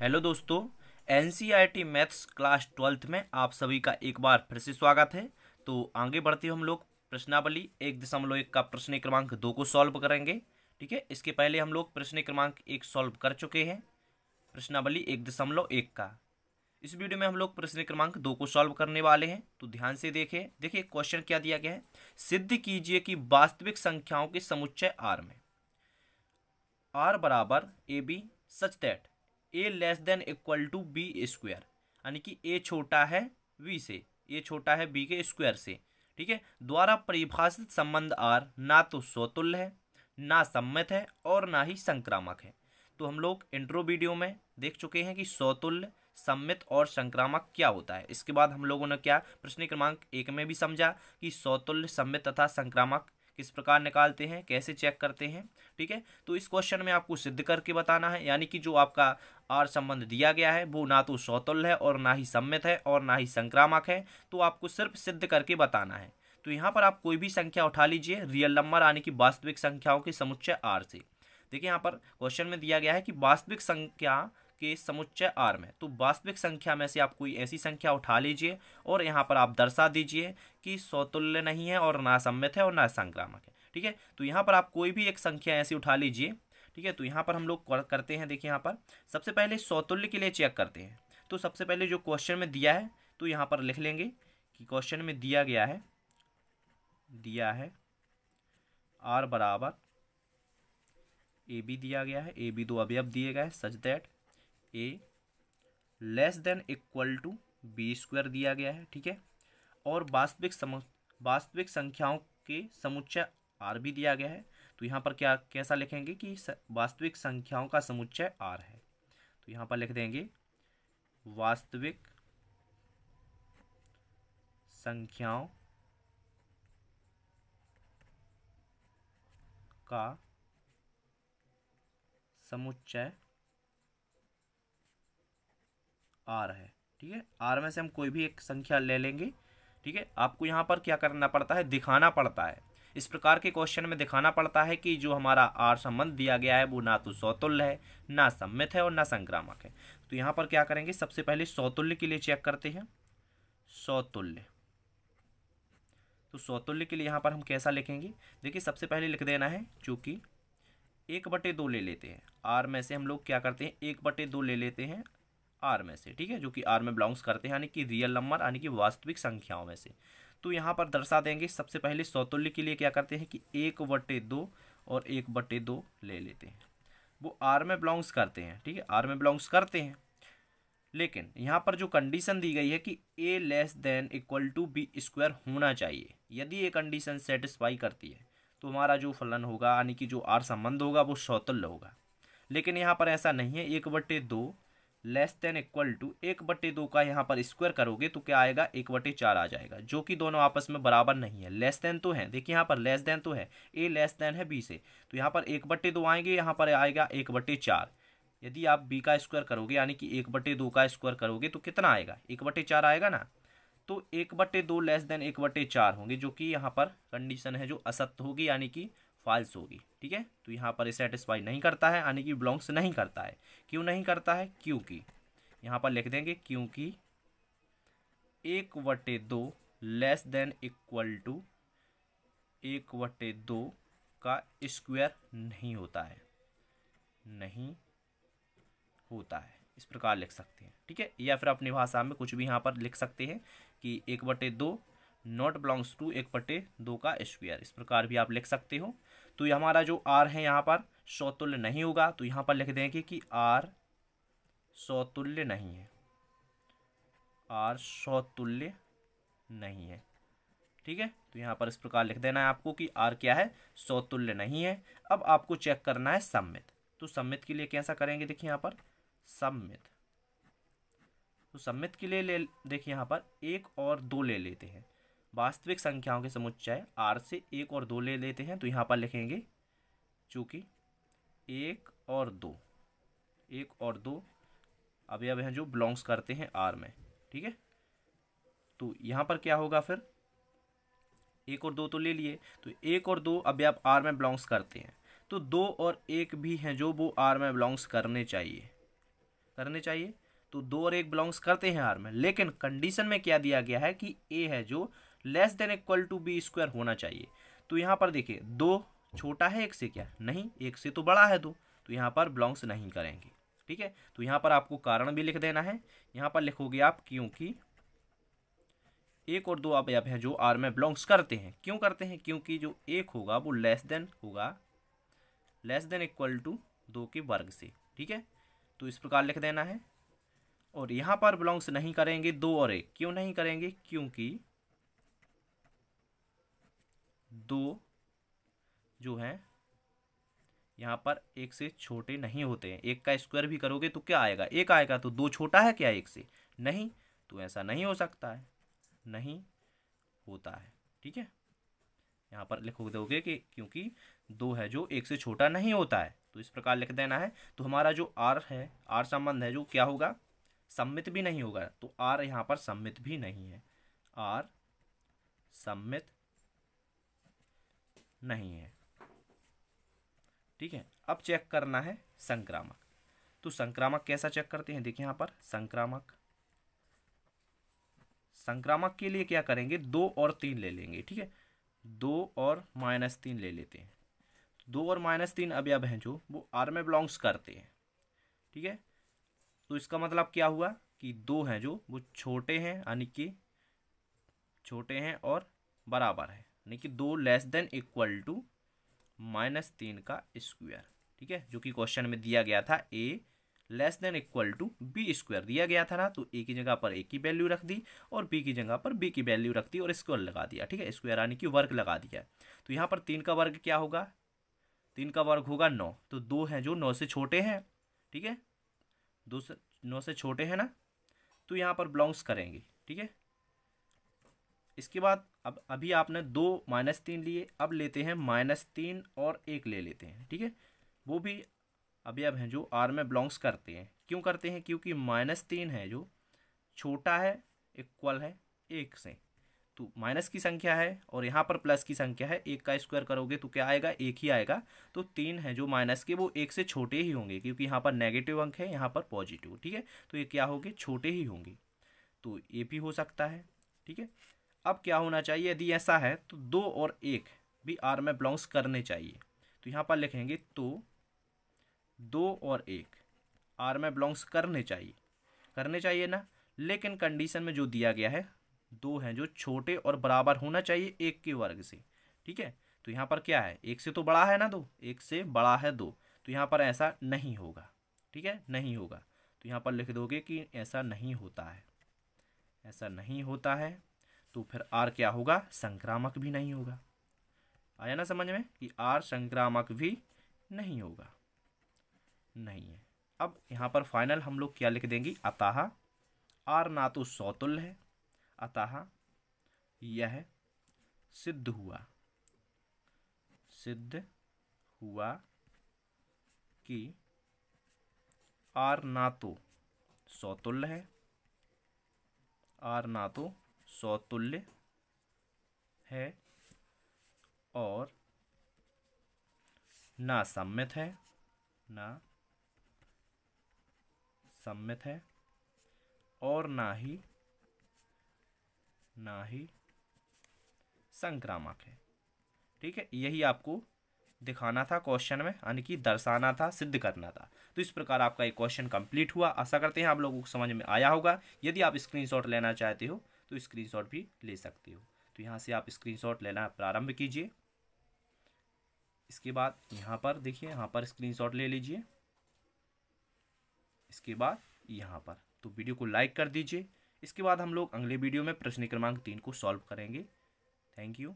hello दोस्तों NCERT maths class twelfth में आप सभी का एक बार फिर से स्वागत है तो आगे बढ़ते हम लोग प्रश्नावली एक दशमलव एक का प्रश्न क्रमांक दो को सॉल्व करेंगे ठीक है इसके पहले हम लोग प्रश्न क्रमांक एक सॉल्व कर चुके हैं प्रश्नावली एक दशमलव एक का इस वीडियो में हम लोग प्रश्न क्रमांक दो को सॉल्व करने वाले हैं तो ध्यान से देखें देखिए क्वेश्चन क्या दिया गया है सिद्ध कीजिए कि वास्तविक संख्याओं के समुच्चय आर में आर बराबर A B such that A less than equal to B square यानी कि ए छोटा है वी से ए छोटा है बी के स्क्वायर से ठीक है द्वारा परिभाषित संबंध आर ना तो स्वतुल्य है ना सम्मत है और ना ही संक्रामक है तो हम लोग इंट्रो वीडियो में देख चुके हैं कि स्वतुल्य सम्मित और संक्रामक क्या होता है इसके बाद हम लोगों ने क्या प्रश्न क्रमांक एक में भी समझा कि सौतुल्य सम्मित तथा संक्रामक किस प्रकार निकालते हैं कैसे चेक करते हैं ठीक है तो इस क्वेश्चन में आपको सिद्ध करके बताना है यानी कि जो आपका आर संबंध दिया गया है वो ना तो सौतुल्य है और ना ही सम्मित है और ना ही संक्रामक है तो आपको सिर्फ सिद्ध करके बताना है तो यहाँ पर आप कोई भी संख्या उठा लीजिए रियल नंबर आने की वास्तविक संख्याओं के समुच्चय आर से देखिए यहाँ पर क्वेश्चन में दिया गया है कि वास्तविक संख्या के समुच्चय आर में तो वास्तविक संख्या में से आप कोई ऐसी संख्या उठा लीजिए और यहाँ पर आप दर्शा दीजिए कि सौतुल्य नहीं है और ना सम्मित है और ना संक्रामक है ठीक है तो यहाँ पर आप कोई भी एक संख्या ऐसी उठा लीजिए ठीक है तो यहाँ पर हम लोग करते हैं देखिए यहाँ पर सबसे पहले सौतुल्य के लिए चेक करते हैं तो सबसे पहले जो क्वेश्चन में दिया है तो यहाँ पर लिख लेंगे कि क्वेश्चन में दिया गया है दिया है आर बराबर ए बी दिया गया है ए बी दो अभी अब दिए गए such that A less than equal to B square दिया गया है ठीक है और वास्तविक सम वास्तविक संख्याओं के समुच्चय आर भी दिया गया है तो यहाँ पर क्या कैसा लिखेंगे कि वास्तविक संख्याओं का समुच्चय आर है तो यहाँ पर लिख देंगे वास्तविक संख्याओं का समुच्चय आर है ठीक है आर में से हम कोई भी एक संख्या ले लेंगे ठीक है आपको यहाँ पर क्या करना पड़ता है दिखाना पड़ता है इस प्रकार के क्वेश्चन में दिखाना पड़ता है कि जो हमारा आर संबंध दिया गया है वो ना तो सौतुल्य है ना सम्मित है और ना संक्रामक है तो यहाँ पर क्या करेंगे सबसे पहले सौतुल्य के लिए चेक करते हैं सौतुल्य तो सौतुल्य के लिए यहाँ पर हम कैसा लिखेंगे देखिए सबसे पहले लिख देना है चूँकि एक बटे दो ले लेते हैं आर में से हम लोग क्या करते हैं एक बटे दो ले लेते हैं आर में से ठीक है जो कि आर में बिलोंग्स करते हैं यानी कि रियल नंबर यानी कि वास्तविक संख्याओं में से तो यहाँ पर दर्शा देंगे सबसे पहले सौतुल्य के लिए क्या करते हैं कि एक बटे दो और एक बटे दो ले लेते हैं वो आर में बिलोंग्स करते हैं ठीक है आर में बिलोंग्स करते हैं लेकिन यहाँ पर जो कंडीशन दी गई है कि A less than equal to B square होना चाहिए यदि ये कंडीशन सेटिस्फाई करती है तो हमारा जो फलन होगा यानी कि जो आर संबंध होगा वो सौतुल्य होगा लेकिन यहाँ पर ऐसा नहीं है एक बटे दो लेस देन इक्वल टू एक बटे दो का यहाँ पर स्क्वायर करोगे तो क्या आएगा एक बटे चार आ जाएगा जो कि दोनों आपस में बराबर नहीं है लेस देन तो है देखिए यहाँ पर लेस देन तो है ए लेस देन है बी से तो यहाँ पर एक बटे दो आएंगे यहाँ पर आएगा एक बटे चार यदि आप बी का स्क्वायर करोगे यानी कि एक बटे दो का स्क्वायर करोगे तो कितना आएगा एक बटे चार आएगा ना तो एक बटे दो लेस देन एक बटे चार होंगे जो कि यहाँ पर कंडीशन है जो असत्य होगी यानी कि फॉल्स होगी ठीक है तो यहाँ पर सेटिस्फाई नहीं करता है यानी कि बिलोंग्स नहीं करता है क्यों नहीं करता है क्योंकि यहाँ पर लिख देंगे क्योंकि एक वटे दो लेस देन इक्वल टू एक वटे दो का स्क्वायर नहीं होता है नहीं होता है इस प्रकार लिख सकते हैं ठीक है या फिर अपनी भाषा में कुछ भी यहाँ पर लिख सकते हैं कि एक बटे दो नॉट बिलोंग्स टू एक पटे दो का स्क्वायर इस प्रकार भी आप लिख सकते हो तो ये हमारा जो आर है यहाँ पर सौतुल्य नहीं होगा तो यहाँ पर लिख देंगे कि आर सौतुल्य नहीं है आर सौतुल्य नहीं है ठीक है तो यहाँ पर इस प्रकार लिख देना है आपको कि आर क्या है सौतुल्य नहीं है अब आपको चेक करना है सम्मित तो सम्मित के लिए कैसा करेंगे देखिए यहाँ पर सम्मित तो सम्मित के लिए ले देखिए यहाँ पर एक और दो ले लेते हैं वास्तविक संख्याओं के समुच्चय आर से एक और दो ले लेते हैं तो यहाँ पर लिखेंगे चूँकि एक और दो एक और दो अब हैं जो बिलोंग्स करते हैं आर में ठीक है तो यहाँ पर क्या होगा फिर एक और दो तो ले लिए तो एक और दो अभी आप आर में बिलोंग्स करते हैं तो दो और एक भी हैं जो वो आर में बिलोंग्स करने चाहिए करने चाहिए तो दो और एक बिलोंग्स करते हैं आर में लेकिन कंडीशन में क्या दिया गया है कि ए है जो less than equal to B square होना चाहिए तो यहाँ पर देखिए दो छोटा है एक से क्या नहीं एक से तो बड़ा है दो तो यहाँ पर बिलोंग्स नहीं करेंगे ठीक है तो यहाँ पर आपको कारण भी लिख देना है यहाँ पर लिखोगे आप क्योंकि एक और दो आप अवयव हैं जो आर में बिलोंग्स करते हैं क्यों करते हैं क्योंकि जो एक होगा वो लेस देन होगा लेस देन इक्वल टू दो के वर्ग से ठीक है तो इस प्रकार लिख देना है और यहाँ पर बिलोंग्स नहीं करेंगे दो और एक क्यों नहीं करेंगे क्योंकि दो जो है यहाँ पर एक से छोटे नहीं होते हैं एक का स्क्वायर भी करोगे तो क्या आएगा एक आएगा तो दो छोटा है क्या एक से नहीं तो ऐसा नहीं हो सकता है नहीं होता है ठीक है यहाँ पर लिखोगे दोगे कि क्योंकि दो है जो एक से छोटा नहीं होता है तो इस प्रकार लिख देना है तो हमारा जो आर है आर संबंध है जो क्या होगा सम्मित भी नहीं होगा तो आर यहाँ पर सम्मित भी नहीं है आर सम्मित नहीं है ठीक है अब चेक करना है संक्रामक तो संक्रामक कैसा चेक करते हैं देखिए यहाँ पर संक्रामक संक्रामक के लिए क्या करेंगे दो और तीन ले लेंगे ठीक है दो और माइनस तीन ले लेते हैं दो और माइनस तीन अवयव हैं जो वो आर में बिलोंग्स करते हैं ठीक है तो इसका मतलब क्या हुआ कि दो हैं जो वो छोटे हैं यानी कि छोटे हैं और बराबर है यानी कि दो less than equal to minus तीन का स्क्वायर ठीक है जो कि क्वेश्चन में दिया गया था A less than equal to B square दिया गया था ना तो ए की जगह पर ए की वैल्यू रख दी और बी की जगह पर बी की वैल्यू रख दी और स्क्वायर लगा दिया ठीक है स्क्वायर यानी कि वर्ग लगा दिया तो यहाँ पर तीन का वर्ग क्या होगा तीन का वर्ग होगा नौ तो दो हैं जो नौ से छोटे हैं ठीक है दो से नौ से छोटे हैं ना तो यहाँ पर बिलोंग्स करेंगे ठीक है इसके बाद अब अभी आपने दो माइनस तीन लिए अब लेते हैं माइनस तीन और एक ले लेते हैं ठीक है वो भी अभी अब हैं जो आर में बिलोंग्स करते हैं क्यों करते हैं क्योंकि माइनस तीन है जो छोटा है इक्वल है एक से तो माइनस की संख्या है और यहाँ पर प्लस की संख्या है एक का स्क्वायर करोगे तो क्या आएगा एक ही आएगा तो तीन है जो माइनस के वो एक से छोटे ही होंगे क्योंकि यहाँ पर नेगेटिव अंक है यहाँ पर पॉजिटिव ठीक है तो ये क्या होगी छोटे ही होंगे तो ये भी हो सकता है ठीक है अब क्या होना चाहिए यदि ऐसा है तो दो और एक भी आर में बिलोंग्स करने चाहिए तो यहाँ पर लिखेंगे तो दो और एक आर में बिलोंग्स करने चाहिए करने चाहिए ना लेकिन कंडीशन में जो दिया गया है दो हैं जो छोटे और बराबर होना चाहिए एक के वर्ग से ठीक है तो यहाँ पर क्या है एक से तो बड़ा है ना दो एक से बड़ा है दो तो यहाँ पर ऐसा नहीं होगा ठीक है नहीं होगा तो यहाँ पर लिख दोगे कि ऐसा नहीं होता है ऐसा नहीं होता है तो फिर आर क्या होगा संक्रामक भी नहीं होगा आया ना समझ में कि आर संक्रामक भी नहीं होगा नहीं है अब यहाँ पर फाइनल हम लोग क्या लिख देंगे अतः आर ना तो सौतुल्य है अतः यह सिद्ध हुआ सिद्ध हुआ कि आर ना तो सौतुल्य है आर ना तो सौ है और ना सम्मित है ना सम्मित है और ना ही ना ही संक्रामक है ठीक है यही आपको दिखाना था क्वेश्चन में यानी कि दर्शाना था सिद्ध करना था तो इस प्रकार आपका ये क्वेश्चन कंप्लीट हुआ आशा करते हैं आप लोगों को समझ में आया होगा यदि आप स्क्रीनशॉट लेना चाहते हो तो स्क्रीनशॉट भी ले सकते हो तो यहाँ से आप स्क्रीनशॉट लेना प्रारंभ कीजिए इसके बाद यहाँ पर देखिए यहाँ पर स्क्रीनशॉट ले लीजिए इसके बाद यहाँ पर तो वीडियो को लाइक कर दीजिए इसके बाद हम लोग अगले वीडियो में प्रश्न क्रमांक तीन को सॉल्व करेंगे थैंक यू